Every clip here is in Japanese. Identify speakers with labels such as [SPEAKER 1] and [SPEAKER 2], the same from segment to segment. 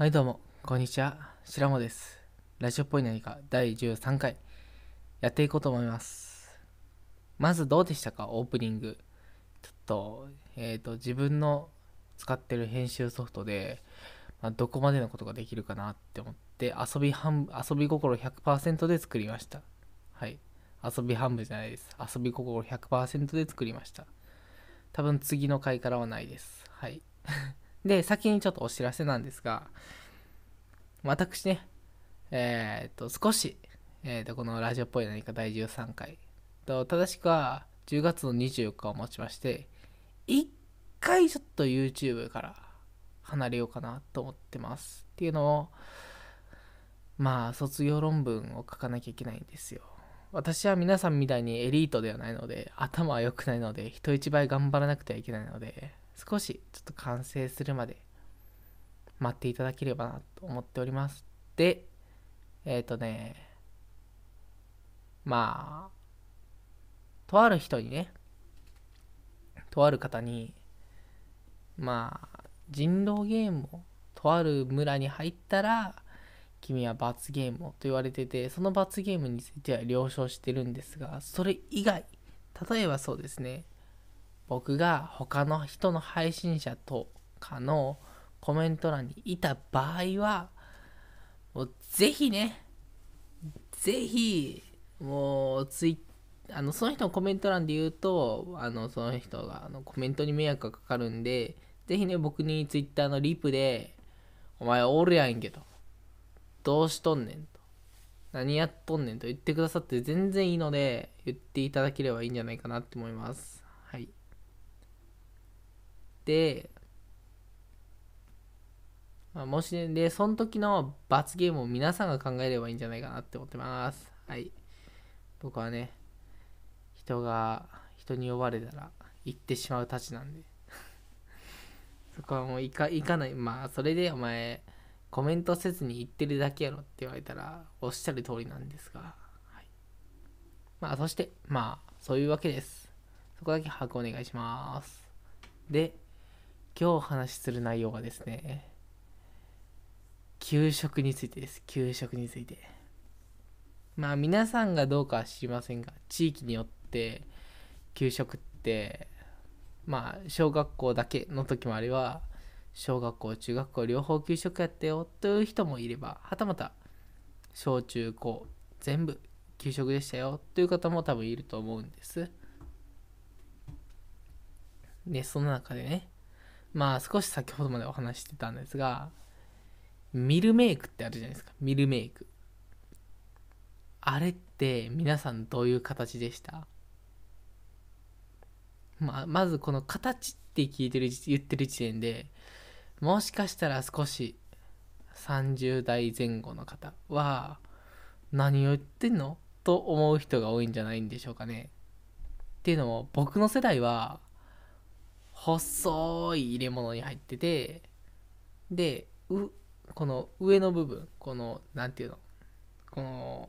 [SPEAKER 1] はいどうも、こんにちは。白もです。ラジオっぽい何か第13回やっていこうと思います。まずどうでしたかオープニング。ちょっと、えっ、ー、と、自分の使ってる編集ソフトで、まあ、どこまでのことができるかなって思って、遊び半遊び心100%で作りました。はい。遊び半分じゃないです。遊び心100%で作りました。多分次の回からはないです。はい。で、先にちょっとお知らせなんですが、私ね、えー、っと、少し、えー、っと、このラジオっぽい何か第13回、と正しくは10月の24日をもちまして、1回ちょっと YouTube から離れようかなと思ってます。っていうのを、まあ、卒業論文を書かなきゃいけないんですよ。私は皆さんみたいにエリートではないので、頭は良くないので、人一倍頑張らなくてはいけないので、少しちょっと完成するまで待っていただければなと思っております。で、えっ、ー、とね、まあ、とある人にね、とある方に、まあ、人狼ゲームをとある村に入ったら、君は罰ゲームをと言われてて、その罰ゲームについては了承してるんですが、それ以外、例えばそうですね、僕が他の人の配信者とかのコメント欄にいた場合は、もうぜひね、ぜひ、もうツイあのその人のコメント欄で言うと、あのその人があのコメントに迷惑がかかるんで、ぜひね、僕にツイッターのリプで、お前おるやんけと。どうしとんねんと。何やっとんねんと言ってくださって全然いいので、言っていただければいいんじゃないかなって思います。はい。、まあ、もし、ね、で、その時の罰ゲームを皆さんが考えればいいんじゃないかなって思ってます。はい。僕はね、人が、人に呼ばれたら行ってしまうたちなんで。そこはもう行か行かない。まあ、それでお前、コメントせずに言ってるだけやろって言われたら、おっしゃる通りなんですが。はい、まあ、そして、まあ、そういうわけです。そこだけ把握お願いします。で、今日お話しする内容がですね給食についてです給食についてまあ皆さんがどうかは知りませんが地域によって給食ってまあ小学校だけの時もあれば小学校中学校両方給食やったよという人もいればはたまた小中高全部給食でしたよという方も多分いると思うんです。でその中でねまあ少し先ほどまでお話してたんですが、ミルメイクってあるじゃないですか。ミルメイク。あれって皆さんどういう形でしたまあ、まずこの形って聞いてる、言ってる時点で、もしかしたら少し30代前後の方は、何を言ってんのと思う人が多いんじゃないんでしょうかね。っていうのも僕の世代は細い入れ物に入っててでこの上の部分この何て言うのこの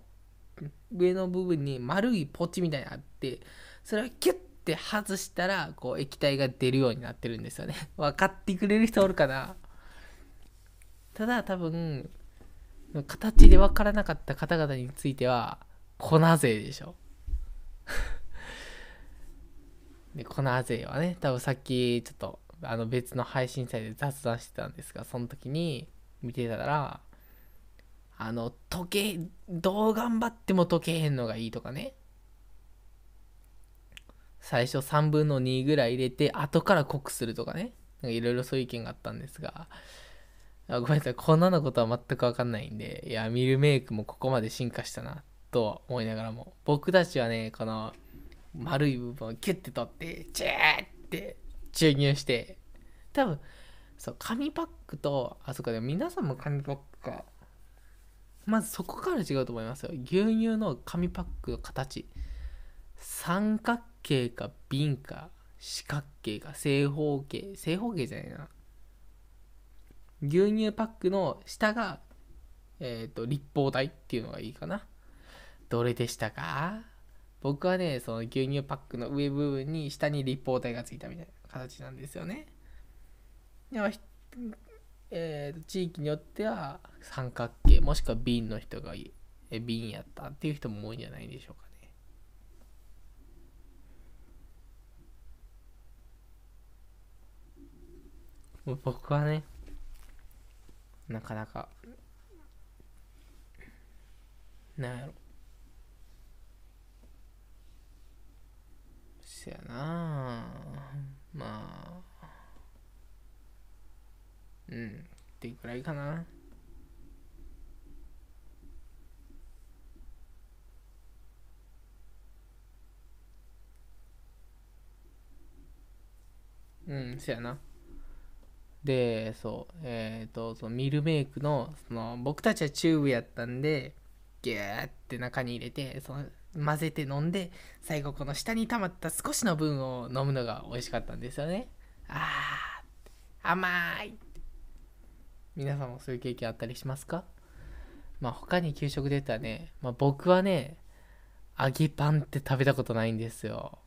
[SPEAKER 1] 上の部分に丸いポチみたいなのあってそれをキュッて外したらこう液体が出るようになってるんですよね 分かってくれる人おるかなただ多分形で分からなかった方々については粉税でしょ でこのあぜはね多分さっきちょっとあの別の配信祭で雑談してたんですがその時に見てたらあの溶けどう頑張っても溶けへんのがいいとかね最初3分の2ぐらい入れて後から濃くするとかねいろいろそういう意見があったんですがごめんなさいこんなのことは全くわかんないんでいやミルメイクもここまで進化したなと思いながらも僕たちはねこの丸い部分をキュッて取ってチューって注入して多分そう紙パックとあそこで皆さんも紙パックかまずそこから違うと思いますよ牛乳の紙パックの形三角形か瓶か四角形か正方形正方形じゃないな牛乳パックの下が、えっ、ー、と立方体っていうのがいいかなどれでしたか僕はねその牛乳パックの上部分に下に立方体がついたみたいな形なんですよね。では、えー、地域によっては三角形もしくは瓶の人がいえ瓶やったっていう人も多いんじゃないでしょうかね。僕はねなかなかなんやろせやなまあうんってくらいかなうんせやなでそうえっ、ー、とそのミルメイクのその僕たちはチューブやったんでギューって中に入れてその混ぜて飲んで最後この下に溜まった少しの分を飲むのが美味しかったんですよねあー甘い皆さんもそういう経験あったりしますかまあ他に給食で言ったらね、まあ、僕はね揚げパンって食べたことないんですよ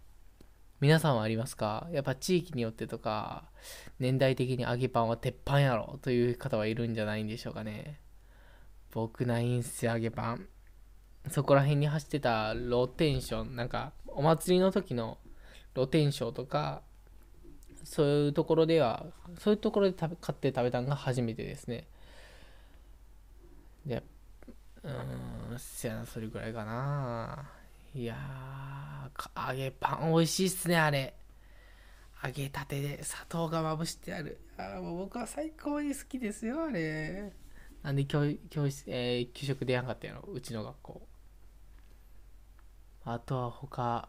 [SPEAKER 1] 皆さんはありますかやっぱ地域によってとか年代的に揚げパンは鉄板やろという方はいるんじゃないんでしょうかね僕ないんすよ揚げパンそこら辺に走ってたローテンションなんかお祭りの時のロテンションとかそういうところではそういうところで買って食べたのが初めてですねでうんせやなそれぐらいかないや揚げパン美味しいっすねあれ揚げたてで砂糖がまぶしてあるあもう僕は最高に好きですよあれなんで教教室、えー、給食出やんかったやろうちの学校あとは他、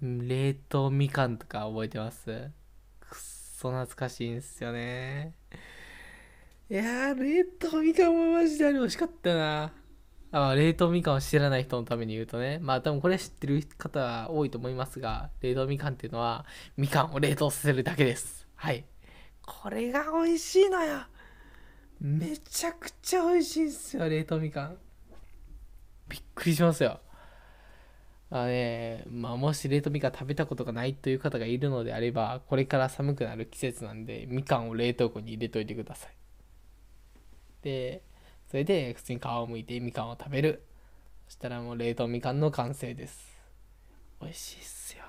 [SPEAKER 1] 冷凍みかんとか覚えてますくっそ懐かしいんすよね。いやー、冷凍みかんもマジであれ美味しかったな。あ冷凍みかんを知らない人のために言うとね、まあ多分これ知ってる方は多いと思いますが、冷凍みかんっていうのは、みかんを冷凍させるだけです。はい。これが美味しいのよ。めちゃくちゃ美味しいんすよ、冷凍みかん。びっくりしますよ。あねまあ、もし冷凍みかん食べたことがないという方がいるのであればこれから寒くなる季節なんでみかんを冷凍庫に入れといてくださいでそれで普通に皮をむいてみかんを食べるそしたらもう冷凍みかんの完成です美味しいっすよ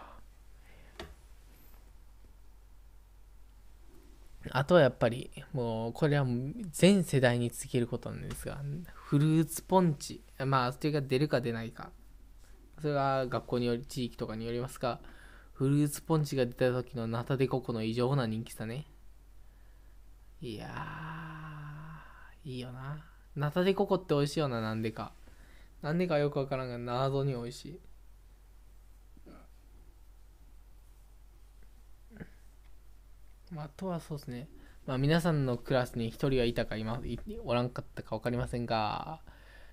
[SPEAKER 1] あとはやっぱりもうこれは全世代に尽きることなんですがフルーツポンチまあそれが出るか出ないかそれは学校により地域とかによりますがフルーツポンチが出た時のナタデココの異常な人気さねいやいいよなナタデココって美味しいよななんでかなんでかよくわからんが謎に美味しいまあ、あとはそうですねまあ皆さんのクラスに一人はいたか今おらんかったかわかりませんが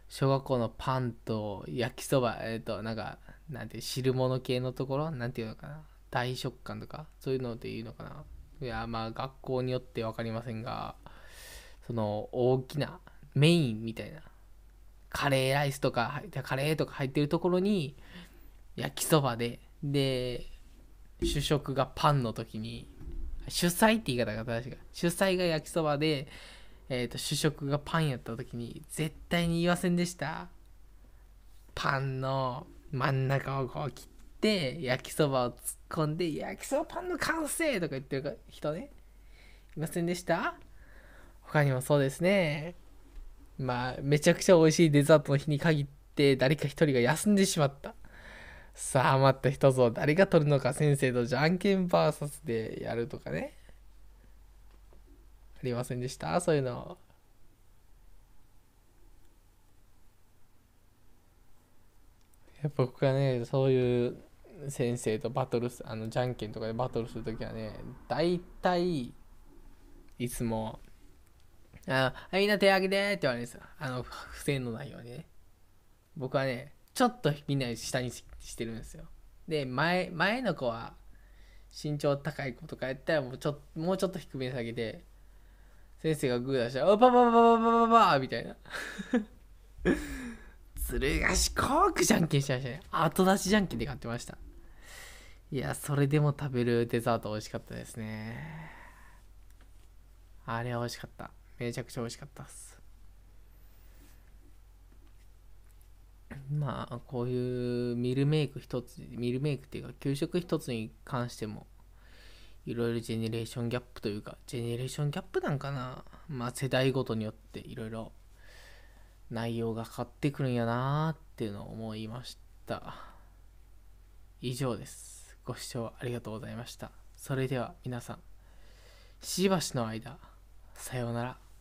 [SPEAKER 1] 小学校のパンと焼きそば、えっ、ー、と、なんか、なんて汁物系のところ、なんていうのかな、大食感とか、そういうのでいうのかな。いや、まあ、学校によってわかりませんが、その、大きな、メインみたいな、カレーライスとか、カレーとか入ってるところに、焼きそばで、で、主食がパンの時に、主菜って言い方が正しいか。主菜が焼きそばで、えーと、主食がパンやった時に絶対に言いませんでしたパンの真ん中をこう切って焼きそばを突っ込んで焼きそばパンの完成とか言ってる人ねいませんでした他にもそうですねまあめちゃくちゃ美味しいデザートの日に限って誰か一人が休んでしまったさあ余った人つを誰が取るのか先生とじゃんけん VS でやるとかねりませんでしたそういうの。やっぱ僕はね、そういう先生とバトルす、あの、じゃんけんとかでバトルするときはね、大体、いつも、あみんな手上げてって言われるんですよ。あの、不正のないようにね。僕はね、ちょっとみんな下にしてるんですよ。で、前、前の子は、身長高い子とかやったらもうちょ、もうちょっと低めに下げて、先生がグー出したら、おパパパパパパパみたいな。鶴ヶ四くじゃんけんしましたね。後出しじゃんけんで買ってました。いや、それでも食べるデザート美味しかったですね。あれは美味しかった。めちゃくちゃ美味しかったっす。まあ、こういうミルメイク一つ、ミルメイクっていうか、給食一つに関しても、いろいろジェネレーションギャップというかジェネレーションギャップなんかなまあ世代ごとによっていろいろ内容が変わってくるんやなーっていうのを思いました以上ですご視聴ありがとうございましたそれでは皆さんしばしの間さようなら